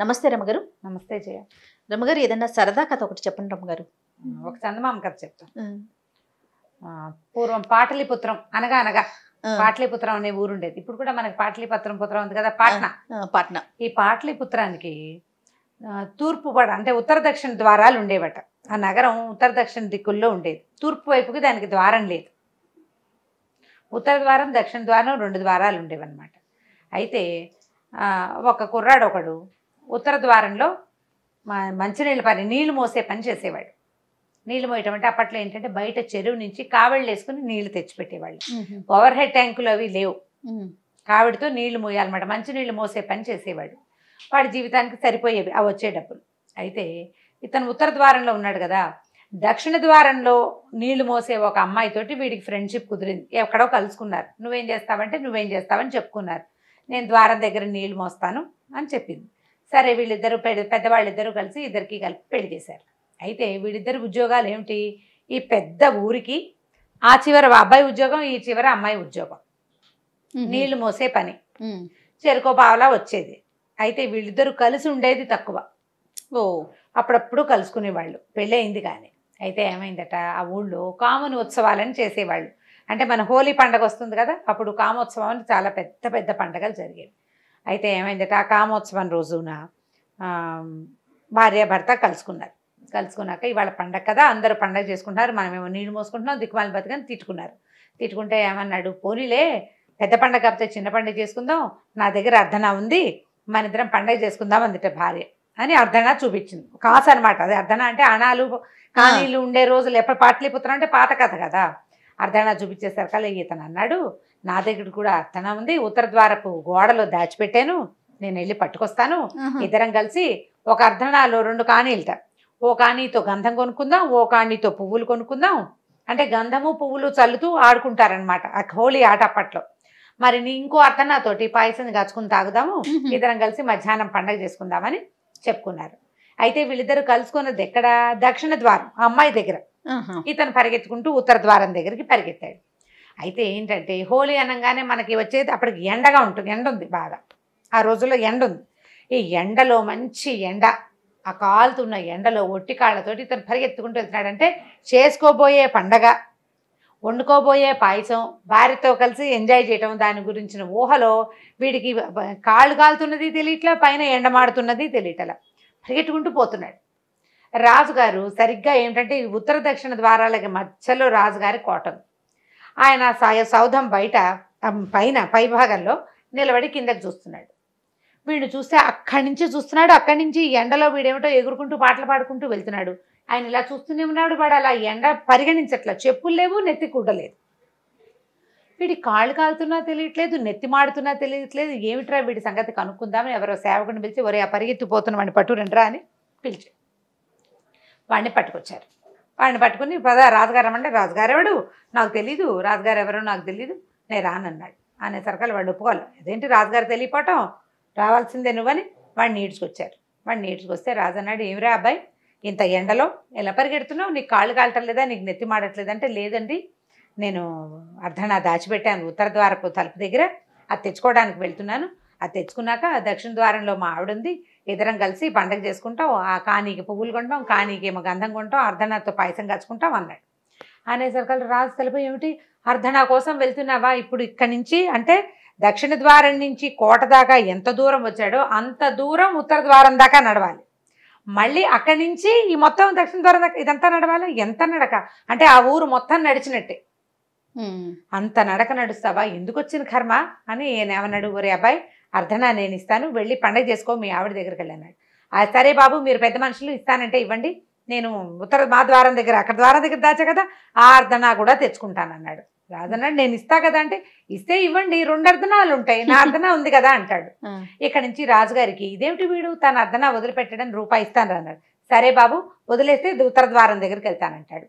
నమస్తే రమ్మగారు నమస్తే జయ రమ్మగారు ఏదన్నా సరదా కథ ఒకటి చెప్పండి రమ్మగారు ఒక చందమామ కథ చెప్తాం పూర్వం పాటలిపుత్రం అనగా అనగా పాటలిపుత్రం అనే ఊరుండేది ఇప్పుడు కూడా మనకి పాటలిపత్రం పుత్రం ఉంది కదా పాట్నా పాట్నా ఈ పాటలిపుత్రానికి తూర్పు పడ అంటే ఉత్తర దక్షిణ ద్వారాలు ఉండేవట ఆ నగరం ఉత్తర దక్షిణ దిక్కుల్లో ఉండేది తూర్పు వైపుకి దానికి ద్వారం లేదు ఉత్తర ద్వారం దక్షిణ ద్వారం రెండు ద్వారాలు ఉండేవన్నమాట అయితే ఒక కుర్రాడు ఒకడు ఉత్తర ద్వారంలో మంచినీళ్ళ పని నీళ్లు మోసే పని చేసేవాడు నీళ్ళు మోయటం అంటే అప్పట్లో ఏంటంటే బయట చెరువు నుంచి కావిళ్ళు వేసుకుని నీళ్లు తెచ్చిపెట్టేవాళ్ళు ఓవర్ హెడ్ ట్యాంకులు అవి లేవు కావిడితో నీళ్లు మోయాలన్నమాట మంచినీళ్ళు మోసే పని చేసేవాడు వాడి జీవితానికి సరిపోయేవి అవి వచ్చే డబ్బులు అయితే ఇతను ఉత్తర ద్వారంలో ఉన్నాడు కదా దక్షిణ ద్వారంలో నీళ్లు మోసే ఒక అమ్మాయితోటి వీడికి ఫ్రెండ్షిప్ కుదిరింది ఎక్కడో కలుసుకున్నారు నువ్వేం చేస్తావంటే నువ్వేం చేస్తావని చెప్పుకున్నారు నేను ద్వారం దగ్గర నీళ్లు మోస్తాను అని చెప్పింది సరే వీళ్ళిద్దరు పెద్దవాళ్ళిద్దరూ కలిసి ఇద్దరికి కలిపి పెళ్లి చేశారు అయితే వీళ్ళిద్దరు ఉద్యోగాలు ఏమిటి ఈ పెద్ద ఊరికి ఆ చివర అబ్బాయి ఉద్యోగం ఈ చివర అమ్మాయి ఉద్యోగం నీళ్లు మోసే పని చెరుకో బావలా వచ్చేది అయితే వీళ్ళిద్దరూ కలిసి ఉండేది తక్కువ ఓ అప్పుడప్పుడు కలుసుకునేవాళ్ళు పెళ్ళి అయింది కానీ అయితే ఏమైందట ఆ ఊళ్ళో కామన్ ఉత్సవాలని చేసేవాళ్ళు అంటే మన హోలీ పండగ వస్తుంది కదా అప్పుడు కామోత్సవం చాలా పెద్ద పెద్ద పండగలు జరిగేవి అయితే ఏమైంది ఆ కామోత్సవం రోజున భార్యాభర్త కలుసుకున్నారు కలుసుకున్నాక ఇవాళ పండగ కదా అందరూ పండగ చేసుకుంటున్నారు మనమేమో నీళ్ళు మోసుకుంటున్నాం దిక్కుమాలి బతికని తిట్టుకున్నారు తిట్టుకుంటే ఏమన్నాడు పోనీలే పెద్ద పండగ కాకపోతే చిన్న పండగ చేసుకుందాం నా దగ్గర అర్ధన ఉంది మన ఇద్దరం పండగ చేసుకుందాం అందుట భార్య అని అర్ధన చూపించింది కాసు అనమాట అది అర్ధన అంటే అణాలు కానీలు ఉండే రోజులు ఎప్పుడు పాటలీపుత్రం అంటే పాత కథ కదా అర్ధన చూపించేసరికి అలా ఇతను అన్నాడు నా దగ్గర కూడా అర్ధన ఉంది ఉత్తర ద్వారపు గోడలో దాచిపెట్టాను నేను వెళ్ళి పట్టుకొస్తాను ఇద్దరం కలిసి ఒక అర్ధనాలో రెండు కానీలట ఓ కానీతో గంధం కొనుక్కుందాం ఓ కాణీతో పువ్వులు కొనుక్కుందాం అంటే గంధము పువ్వులు చల్లుతూ ఆడుకుంటారనమాట ఆ హోలీ ఆట అప్పట్లో మరి నీ ఇంకో అర్ధనాతోటి పాయసం గచ్చుకుని తాగుదాము ఇద్దరం కలిసి మధ్యాహ్నం పండగ చేసుకుందామని చెప్పుకున్నారు అయితే వీళ్ళిద్దరు కలుసుకున్నది ఎక్కడ దక్షిణ ద్వారం అమ్మాయి దగ్గర ఇతను పరిగెత్తుకుంటూ ఉత్తర ద్వారం దగ్గరికి పరిగెత్తాడు అయితే ఏంటంటే హోలీ అనగానే మనకి వచ్చేది అప్పటికి ఎండగా ఉంటుంది ఎండ ఉంది బాగా ఆ రోజుల్లో ఎండ ఉంది ఈ ఎండలో మంచి ఎండ ఆ కాలుతున్న ఎండలో ఒట్టి కాళ్ళతోటి ఇతను పరిగెత్తుకుంటూ వెళ్తున్నాడంటే చేసుకోబోయే పండగ వండుకోబోయే పాయసం భార్యతో కలిసి ఎంజాయ్ చేయటం దాని గురించిన ఊహలో వీడికి కాళ్ళు కాలుతున్నది తెలియట్లా పైన ఎండమాడుతున్నది తెలియటలా పరిగెట్టుకుంటూ పోతున్నాడు రాజుగారు సరిగ్గా ఈ ఉత్తర దక్షిణ ద్వారాలకి మధ్యలో రాజుగారి కోటం ఆయన సాయ సౌధం బయట పైన పైభాగంలో నిలబడి కిందకు చూస్తున్నాడు వీడిని చూస్తే అక్కడి నుంచి చూస్తున్నాడు అక్కడి నుంచి ఎండలో వీడేమిటో ఎగురుకుంటూ పాటలు పాడుకుంటూ వెళ్తున్నాడు ఆయన ఇలా చూస్తూనే ఉన్నాడు వాడు అలా ఎండ పరిగణించట్లా చెప్పులు లేవు నెత్తి కుడ్డలేదు వీడి కాళ్ళు కాలుతున్నా తెలియట్లేదు నెత్తి మాడుతున్నా తెలియట్లేదు ఏమిట్రా వీడి సంగతి కనుక్కుందామని ఎవరో సేవకుని పిలిచి ఒరే ఆ పరిగెత్తిపోతున్న వాడిని పట్టురండ్రా అని పిలిచాడు వాడిని పట్టుకొచ్చారు వాడిని పట్టుకుని పదా రాజుగారు అంటే రాజుగారు ఎవడు నాకు తెలీదు రాజుగారు ఎవరో నాకు తెలీదు నేను రానన్నాడు అనే సరకాలు వాడు ఒప్పుకోవాలి అదేంటి రాజుగారు తెలియపోవటం రావాల్సిందే నువ్వని వాడిని ఈడ్చుకొచ్చారు వాడిని ఈడ్చుకొస్తే రాజు అన్నాడు ఏమిరా అబ్బాయి ఇంత ఎండలో ఎలా పరిగెడుతున్నావు నీకు కాళ్ళు కాలటం లేదా నీకు నెత్తి మాడట్లేదంటే లేదండి నేను అర్ధనా దాచిపెట్టాను ఉత్తర ద్వారపు తలుపు దగ్గర అది తెచ్చుకోవడానికి వెళ్తున్నాను అది తెచ్చుకున్నాక దక్షిణ ద్వారంలో మా ఆవిడ ఉంది ఇద్దరం కలిసి పండగ చేసుకుంటాం ఆ కానీకి పువ్వులు కొంటాం కానీకి ఏమో గంధం కొంటాం అర్ధనాథ్తో పాయసం కచ్చుకుంటాం అన్నాడు అనేసరికల్ రాజు తలపు ఏమిటి అర్ధనా కోసం వెళ్తున్నావా ఇప్పుడు ఇక్కడి నుంచి అంటే దక్షిణ ద్వారం నుంచి కోట దాకా ఎంత దూరం వచ్చాడో అంత దూరం ఉత్తర ద్వారం దాకా నడవాలి మళ్ళీ అక్కడి నుంచి ఈ మొత్తం దక్షిణ ద్వారం దాకా ఇదంతా నడవాలి ఎంత నడక అంటే ఆ ఊరు మొత్తం నడిచినట్టే అంత నడక నడుస్తావా ఎందుకు వచ్చింది కర్మ అని ఏమన్నాడు ఒరే అబ్బాయి అర్ధనా నేను ఇస్తాను వెళ్ళి పండగ చేసుకో మీ ఆవిడ దగ్గరికి వెళ్ళన్నాడు సరే బాబు మీరు పెద్ద మనుషులు ఇస్తానంటే ఇవ్వండి నేను ఉత్తర మా ద్వారం దగ్గర అక్కడ ద్వారం దగ్గర దాచా కదా ఆ అర్ధనా కూడా తెచ్చుకుంటానన్నాడు రాదన్నాడు నేను ఇస్తా కదా అంటే ఇస్తే ఇవ్వండి రెండు అర్ధనాలు ఉంటాయి నా అర్ధన ఉంది కదా అంటాడు ఇక్కడ నుంచి రాజుగారికి ఇదేమిటి వీడు తన అర్ధన వదిలిపెట్టడం రూపాయి ఇస్తాను అన్నాడు సరే బాబు వదిలేస్తే ఉత్తర ద్వారం దగ్గరికి వెళ్తానంటాడు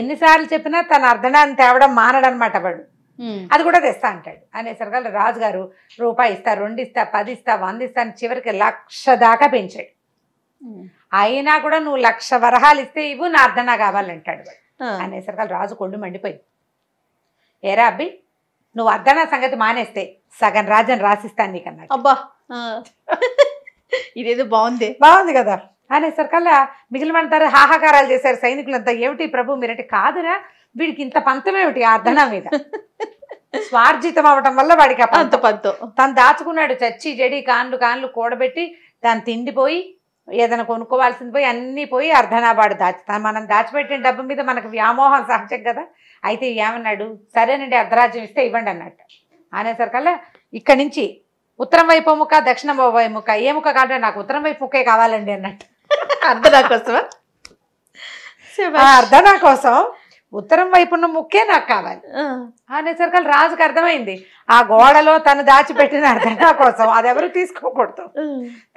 ఎన్నిసార్లు చెప్పినా తన అర్ధనాన్ని తేవడం మానడనమాట వాడు అది కూడా తెస్తా అంటాడు అనేసరికల్లా రాజు గారు రూపాయి ఇస్తా రెండు ఇస్తా పది ఇస్తా వంద ఇస్తా అని చివరికి లక్ష దాకా పెంచాడు అయినా కూడా నువ్వు లక్ష వరహాలు ఇస్తే ఇవ్వు నా అర్ధన కావాలంటాడు అనేసరికల్ రాజు కొండు మండిపోయింది ఏరా అబ్బి నువ్వు అర్ధన సంగతి మానేస్తే సగం రాజన్ రాసిస్తాను నీకన్నా అబ్బా ఇదేదో బాగుంది బాగుంది కదా అనేసరికల్లా మిగిలిమంటారు హాహాకారాలు చేశారు సైనికులంతా ఏమిటి ప్రభు మీరంటే కాదురా వీడికి ఇంత పంతమేమిటి ఆ అర్ధన మీద స్వార్జితం అవటం వల్ల వాడికి ఆ పంత తను దాచుకున్నాడు చచ్చి జడి కాన్లు కాన్లు కూడబెట్టి తను తిండిపోయి ఏదైనా కొనుక్కోవాల్సింది పోయి అన్నీ పోయి అర్ధనాబాడు దాచి మనం దాచిపెట్టిన డబ్బు మీద మనకు వ్యామోహం సహజం కదా అయితే ఏమన్నాడు సరేనండి అర్ధరాజ్యం ఇస్తే ఇవ్వండి అన్నట్టు కల్లా ఇక్కడి నుంచి ఉత్తరం వైపు ముక్క దక్షిణం వైపు ముక్క ఏ ముక్క కాదు నాకు ఉత్తరం వైపు ముక్కే కావాలండి అన్నట్టు అర్ధ నా కోసమా అర్ధ నా కోసం ఉత్తరం వైపు ఉన్న ముక్కే నాకు కావాలి అనేసరికి రాజుకు అర్థమైంది ఆ గోడలో తను దాచిపెట్టిన నా కోసం అది ఎవరు తీసుకోకూడదు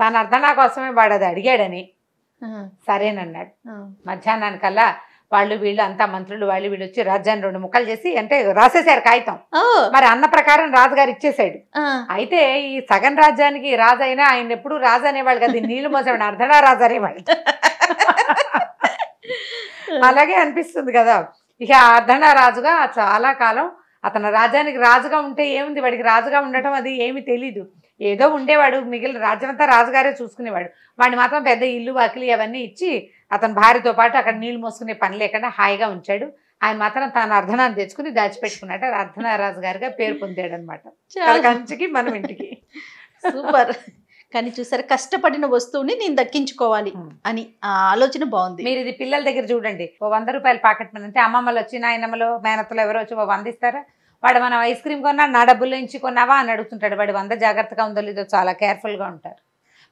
తన నా కోసమే వాడు అది అడిగాడని సరేనన్నాడు మధ్యాహ్నానికల్లా వాళ్ళు వీళ్ళు అంతా మంత్రులు వాళ్ళు వీళ్ళు వచ్చి రాజ్యాన్ని రెండు ముక్కలు చేసి అంటే రాసేసారు కాగితం మరి అన్న ప్రకారం రాజుగారు ఇచ్చేసాడు అయితే ఈ సగం రాజ్యానికి రాజు అయినా ఆయన ఎప్పుడు రాజు అనేవాళ్ళు కదా నీళ్లు మోసేవాడు అర్ధనా రాజు అనేవాళ్ళు అలాగే అనిపిస్తుంది కదా ఇక అర్ధనా రాజుగా చాలా కాలం అతను రాజ్యానికి రాజుగా ఉంటే ఏముంది వాడికి రాజుగా ఉండటం అది ఏమి తెలీదు ఏదో ఉండేవాడు మిగిలిన రాజ్యమంతా రాజుగారే చూసుకునేవాడు వాడిని మాత్రం పెద్ద ఇల్లు వాకిలి అవన్నీ ఇచ్చి అతని భార్యతో పాటు అక్కడ నీళ్లు మోసుకునే పని లేకుండా హాయిగా ఉంచాడు ఆయన మాత్రం తాను అర్ధనాన్ని తెచ్చుకుని దాచిపెట్టుకున్నట్టు అర్ధనారాజు గారిగా పేరు పొందాడు అనమాట కంచికి మనం ఇంటికి సూపర్ కానీ చూసారు కష్టపడిన వస్తువుని నేను దక్కించుకోవాలి అని ఆ ఆలోచన బాగుంది మీరు ఇది పిల్లల దగ్గర చూడండి ఓ వంద రూపాయల పాకెట్ మీద అంటే అమ్మమ్మలు వచ్చి నాయనమ్మలు మేనత్తలు ఎవరో వచ్చి ఓ వంద ఇస్తారా వాడు మనం ఐస్ క్రీమ్ కొన్నా నా డబ్బులు ఇంచి కొన్నావా అని అడుగుతుంటాడు వాడు వంద జాగ్రత్తగా ఉందో లేదో చాలా కేర్ఫుల్గా ఉంటారు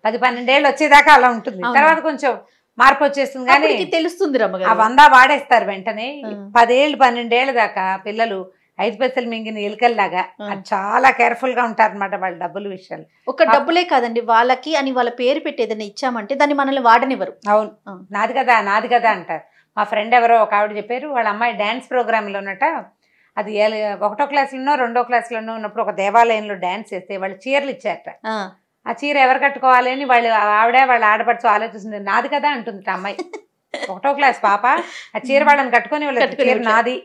పది పన్నెండేళ్ళు వచ్చేదాకా అలా ఉంటుంది తర్వాత కొంచెం మార్పు వచ్చేస్తుంది కానీ తెలుస్తుంది ఆ వంద వాడేస్తారు వెంటనే పదేళ్ళు పన్నెండేళ్ళ దాకా పిల్లలు ఐదు పైసలు మింగిన ఎలుకల్లాగా చాలా కేర్ఫుల్ గా ఉంటారు అనమాట వాళ్ళ డబ్బులు విషయాలు ఒక డబ్బులే కాదండి వాళ్ళకి అని వాళ్ళ పేరు పెట్టి ఏదైనా ఇచ్చామంటే దాన్ని మనల్ని వాడనివ్వరు అవును నాది కదా నాది కదా అంటారు మా ఫ్రెండ్ ఎవరో ఒక ఆవిడ చెప్పారు వాళ్ళ అమ్మాయి డ్యాన్స్ ప్రోగ్రాంలో ఉన్నట అది ఒకటో క్లాస్లోనో రెండో క్లాస్లోనో ఉన్నప్పుడు ఒక దేవాలయంలో డాన్స్ చేస్తే వాళ్ళు చీరలు ఇచ్చారట ఆ చీర ఎవరు కట్టుకోవాలి అని వాళ్ళు ఆవిడే వాళ్ళు ఆడపడుచు ఆలోచిస్తుంది నాది కదా అంటుంది అమ్మాయి ఒకటో క్లాస్ పాప ఆ చీర వాళ్ళని కట్టుకొని వాళ్ళు చీర నాది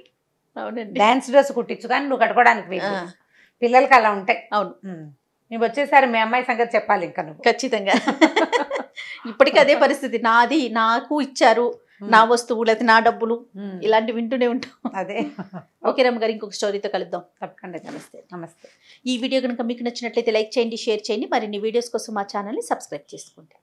డాన్స్ డ్రెస్ కుట్టించు కానీ నువ్వు కట్టుకోవడానికి పిల్లలకి అలా ఉంటాయి అవును నువ్వు వచ్చేసారి మీ అమ్మాయి సంగతి చెప్పాలి ఇంకా నువ్వు ఖచ్చితంగా ఇప్పటికీ అదే పరిస్థితి నాది నాకు ఇచ్చారు నా వస్తువులు అయితే నా డబ్బులు ఇలాంటివి వింటూనే ఉంటాం అదే ఓకే రమ్మ గారు ఇంకొక స్టోరీతో కలుద్దాం తప్పకుండా నమస్తే నమస్తే ఈ వీడియో కనుక మీకు నచ్చినట్లయితే లైక్ చేయండి షేర్ చేయండి మరిన్ని వీడియోస్ కోసం మా ఛానల్ని సబ్స్క్రైబ్ చేసుకోండి